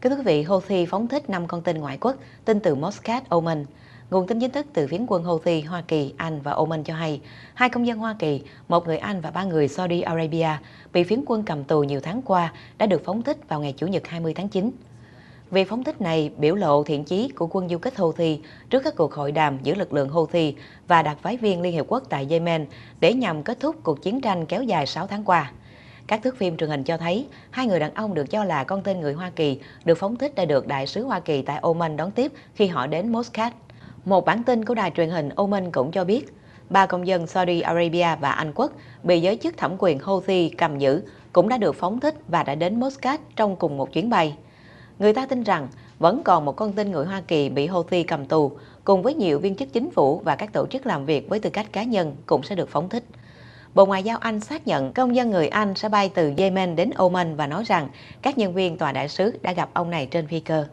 Kính thưa quý vị, Houthi phóng thích 5 con tin ngoại quốc, tin từ Muscat, Oman. Nguồn tin chính thức từ phiến quân Houthi, Hoa Kỳ, Anh và Oman cho hay, hai công dân Hoa Kỳ, một người Anh và ba người Saudi Arabia, bị phiến quân cầm tù nhiều tháng qua đã được phóng thích vào ngày Chủ nhật 20 tháng 9. Việc phóng thích này biểu lộ thiện chí của quân du kích Houthi trước các cuộc hội đàm giữa lực lượng Houthi và đặc phái viên Liên Hiệp Quốc tại Yemen để nhằm kết thúc cuộc chiến tranh kéo dài 6 tháng qua. Các thước phim truyền hình cho thấy, hai người đàn ông được cho là con tên người Hoa Kỳ, được phóng thích đã được Đại sứ Hoa Kỳ tại Oman đón tiếp khi họ đến Muscat. Một bản tin của đài truyền hình Oman cũng cho biết, ba công dân Saudi Arabia và Anh Quốc bị giới chức thẩm quyền Houthi cầm giữ cũng đã được phóng thích và đã đến Muscat trong cùng một chuyến bay. Người ta tin rằng vẫn còn một con tin người Hoa Kỳ bị Houthi cầm tù, cùng với nhiều viên chức chính phủ và các tổ chức làm việc với tư cách cá nhân cũng sẽ được phóng thích. Bộ Ngoại giao Anh xác nhận công dân người Anh sẽ bay từ Yemen đến Oman và nói rằng các nhân viên tòa đại sứ đã gặp ông này trên phi cơ.